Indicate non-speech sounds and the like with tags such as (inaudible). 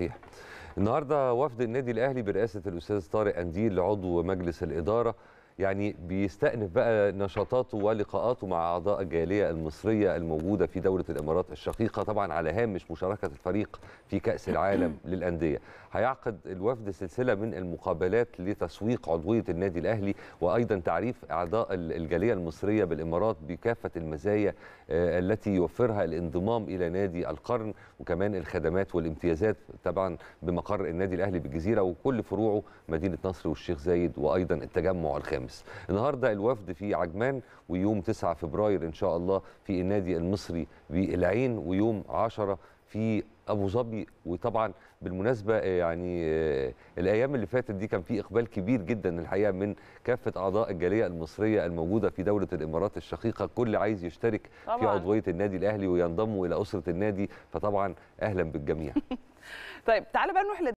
صحيح النهارده وفد النادي الاهلي برئاسه الاستاذ طارق انديل عضو مجلس الاداره يعني بيستأنف بقى نشاطاته ولقاءاته مع أعضاء الجالية المصرية الموجودة في دولة الإمارات الشقيقة طبعا على هامش مشاركة الفريق في كأس العالم (clears throat) للأندية هيعقد الوفد سلسلة من المقابلات لتسويق عضوية النادي الأهلي وأيضا تعريف أعضاء الجالية المصرية بالإمارات بكافة المزايا آه، التي يوفرها الانضمام إلى نادي القرن وكمان الخدمات والامتيازات طبعا بمقر النادي الأهلي بالجزيرة وكل فروعه مدينة نصر والشيخ زايد وأيضا التجمع الخامس الخميس النهارده الوفد في عجمان ويوم 9 فبراير ان شاء الله في النادي المصري بالعين ويوم 10 في ابو ظبي وطبعا بالمناسبه آه، يعني آه، الايام اللي فاتت دي كان في اقبال كبير جدا الحقيقه من كافه اعضاء الجاليه المصريه الموجوده في دوله الامارات الشقيقه كل عايز يشترك طبعا. في عضويه النادي الاهلي وينضم الى اسره النادي فطبعا اهلا بالجميع (laughs) طيب تعالى بقى نروح